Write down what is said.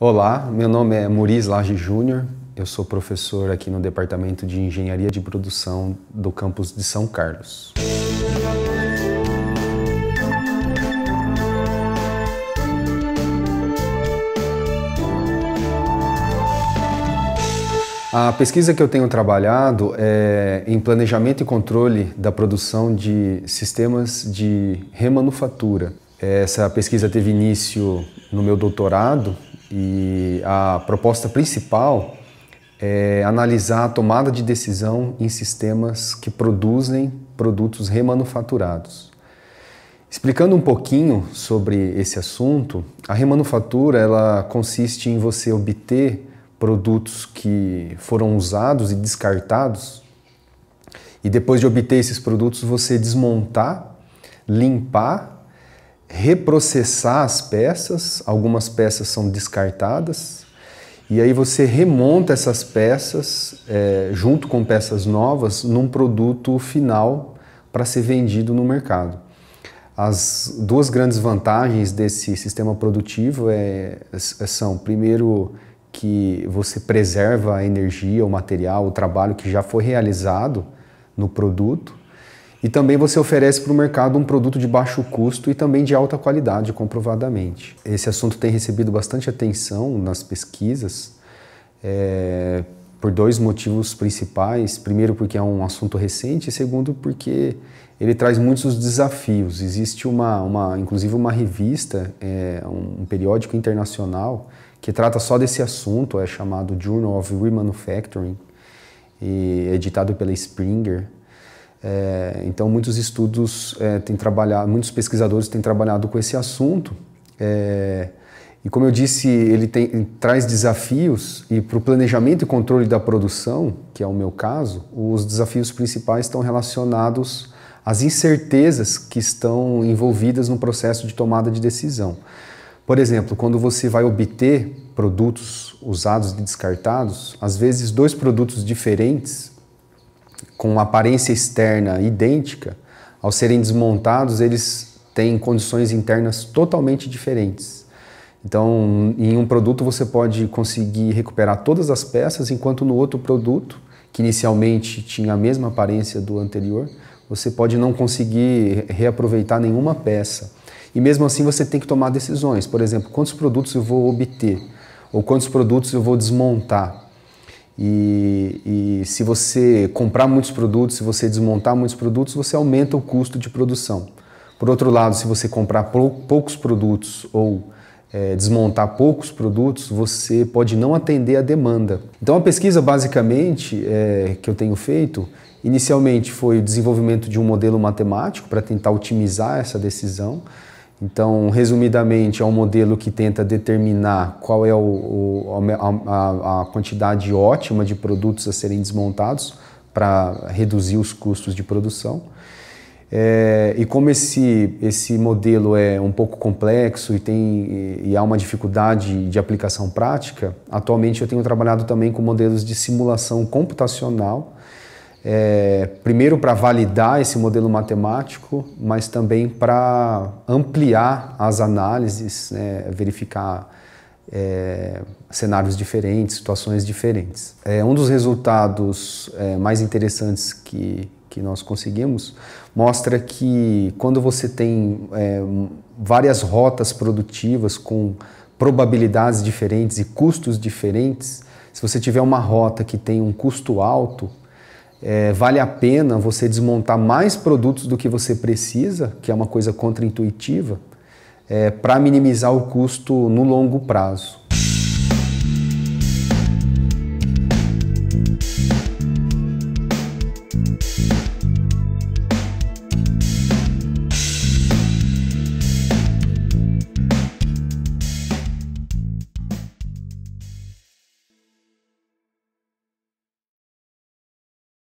Olá, meu nome é Muriz Lage Júnior, eu sou professor aqui no Departamento de Engenharia de Produção do campus de São Carlos. A pesquisa que eu tenho trabalhado é em planejamento e controle da produção de sistemas de remanufatura. Essa pesquisa teve início no meu doutorado e a proposta principal é analisar a tomada de decisão em sistemas que produzem produtos remanufaturados. Explicando um pouquinho sobre esse assunto, a remanufatura ela consiste em você obter produtos que foram usados e descartados e depois de obter esses produtos você desmontar, limpar reprocessar as peças, algumas peças são descartadas, e aí você remonta essas peças é, junto com peças novas num produto final para ser vendido no mercado. As duas grandes vantagens desse sistema produtivo é, é, são, primeiro, que você preserva a energia, o material, o trabalho que já foi realizado no produto, e também você oferece para o mercado um produto de baixo custo e também de alta qualidade, comprovadamente. Esse assunto tem recebido bastante atenção nas pesquisas é, por dois motivos principais. Primeiro, porque é um assunto recente, e segundo, porque ele traz muitos desafios. Existe uma, uma inclusive, uma revista, é, um periódico internacional que trata só desse assunto, é chamado Journal of Remanufacturing, e é editado pela Springer. É, então, muitos estudos é, têm trabalhado, muitos pesquisadores têm trabalhado com esse assunto. É, e como eu disse, ele, tem, ele traz desafios e para o planejamento e controle da produção, que é o meu caso, os desafios principais estão relacionados às incertezas que estão envolvidas no processo de tomada de decisão. Por exemplo, quando você vai obter produtos usados e descartados, às vezes dois produtos diferentes com aparência externa idêntica, ao serem desmontados, eles têm condições internas totalmente diferentes. Então, em um produto você pode conseguir recuperar todas as peças, enquanto no outro produto, que inicialmente tinha a mesma aparência do anterior, você pode não conseguir reaproveitar nenhuma peça. E mesmo assim você tem que tomar decisões. Por exemplo, quantos produtos eu vou obter? Ou quantos produtos eu vou desmontar? E, e, se você comprar muitos produtos, se você desmontar muitos produtos, você aumenta o custo de produção. Por outro lado, se você comprar poucos produtos ou é, desmontar poucos produtos, você pode não atender a demanda. Então, a pesquisa basicamente é, que eu tenho feito, inicialmente foi o desenvolvimento de um modelo matemático para tentar otimizar essa decisão. Então, resumidamente, é um modelo que tenta determinar qual é o, o a, a, quantidade ótima de produtos a serem desmontados para reduzir os custos de produção. É, e como esse, esse modelo é um pouco complexo e, tem, e há uma dificuldade de aplicação prática, atualmente eu tenho trabalhado também com modelos de simulação computacional é, primeiro para validar esse modelo matemático, mas também para ampliar as análises, né, verificar é, cenários diferentes, situações diferentes. É, um dos resultados é, mais interessantes que, que nós conseguimos mostra que quando você tem é, várias rotas produtivas com probabilidades diferentes e custos diferentes, se você tiver uma rota que tem um custo alto, é, vale a pena você desmontar mais produtos do que você precisa, que é uma coisa contraintuitiva, é, para minimizar o custo no longo prazo.